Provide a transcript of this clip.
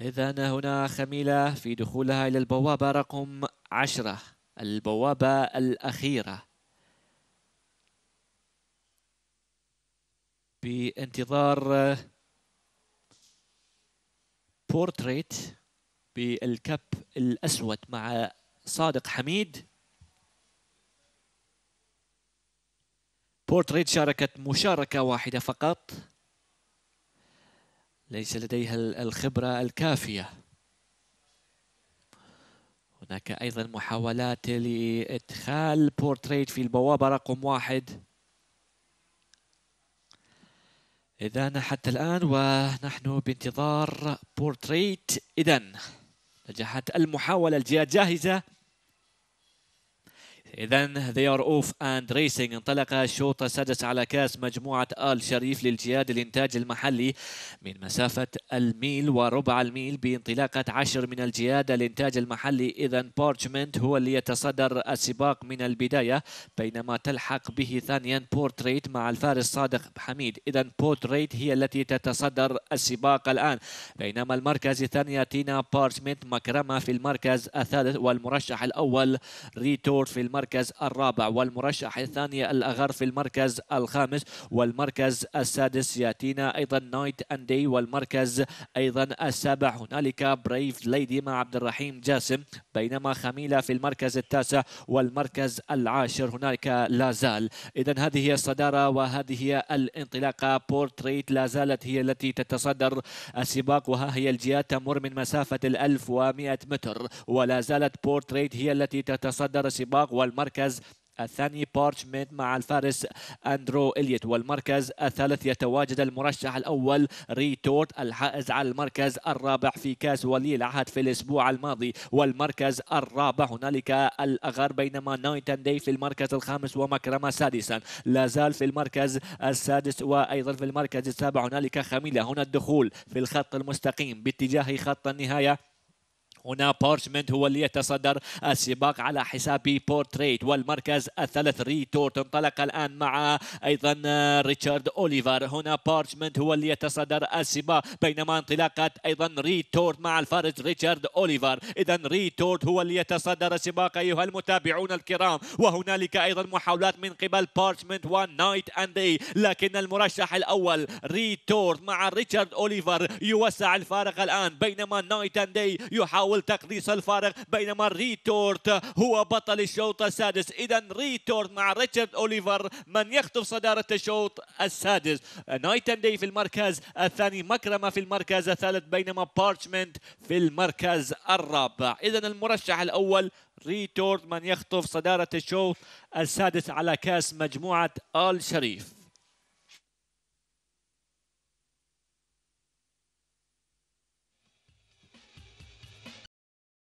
إذا هنا خميلة في دخولها إلى البوابة رقم عشرة البوابة الأخيرة بانتظار بورتريت بالكب الأسود مع صادق حميد بورتريت شاركت مشاركة واحدة فقط ليس لديها الخبرة الكافية هناك أيضا محاولات لإدخال بورتريت في البوابة رقم واحد إذا حتى الآن ونحن بانتظار بورتريت إذا نجحت المحاولة الجهة جاهزة إذا they are off and racing انطلق الشوط السادس على كاس مجموعة آل شريف للجهاد الإنتاج المحلي من مسافة الميل وربع الميل بانطلاقة عشر من الجهاد الإنتاج المحلي إذا بارتشمنت هو اللي يتصدر السباق من البداية بينما تلحق به ثانيا بورتريت مع الفارس صادق حميد إذا بورتريت هي التي تتصدر السباق الآن بينما المركز الثاني تينا بارتشمنت مكرمة في المركز الثالث والمرشح الأول ريتور في المركز المركز الرابع والمرشح الثاني الأغر في المركز الخامس والمركز السادس يأتينا أيضا نايت أندي والمركز أيضا السابع هنالك بريف ليدي مع عبد الرحيم جاسم بينما خميلة في المركز التاسع والمركز العاشر هنالك لازال إذا هذه هي الصدارة وهذه هي الانطلاقة بورتريت لا زالت هي التي تتصدر السباق وها هي الجيات تمر من مسافة الألف ومئة متر ولا زالت بورتريت هي التي تتصدر السباق ولا والمركز الثاني بارتشمنت مع الفارس اندرو اليت والمركز الثالث يتواجد المرشح الاول ريتورت الحائز على المركز الرابع في كاس ولي العهد في الاسبوع الماضي والمركز الرابع هنالك الاغر بينما نايتن داي في المركز الخامس ومكرمه سادسا لا زال في المركز السادس وايضا في المركز السابع هنالك خميله هنا الدخول في الخط المستقيم باتجاه خط النهايه هنا بارشمنت هو اللي يتصدر السباق على حساب بورتريت والمركز الثالث ريتورت انطلق الآن مع أيضا ريتشارد أوليفر هنا بارشمنت هو اللي يتصدر السباق بينما انطلاقه أيضا ريتورت مع الفارس ريتشارد أوليفر إذا ريتورت هو اللي يتصدر السباق أيها المتابعون الكرام وهنالك أيضا محاولات من قبل بارشمنت ونايت اي لكن المرشح الأول ريتورت مع ريتشارد أوليفر يوسع الفارق الآن بينما نايت اند اي يحاول يحاول تقديس الفارق بينما ريتورت هو بطل الشوط السادس إذا ريتورت مع ريتشارد أوليفر من يخطف صدارة الشوط السادس نايت دي في المركز الثاني مكرمة في المركز الثالث بينما بارشمنت في المركز الرابع إذا المرشح الأول ريتورت من يخطف صدارة الشوط السادس على كاس مجموعة آل شريف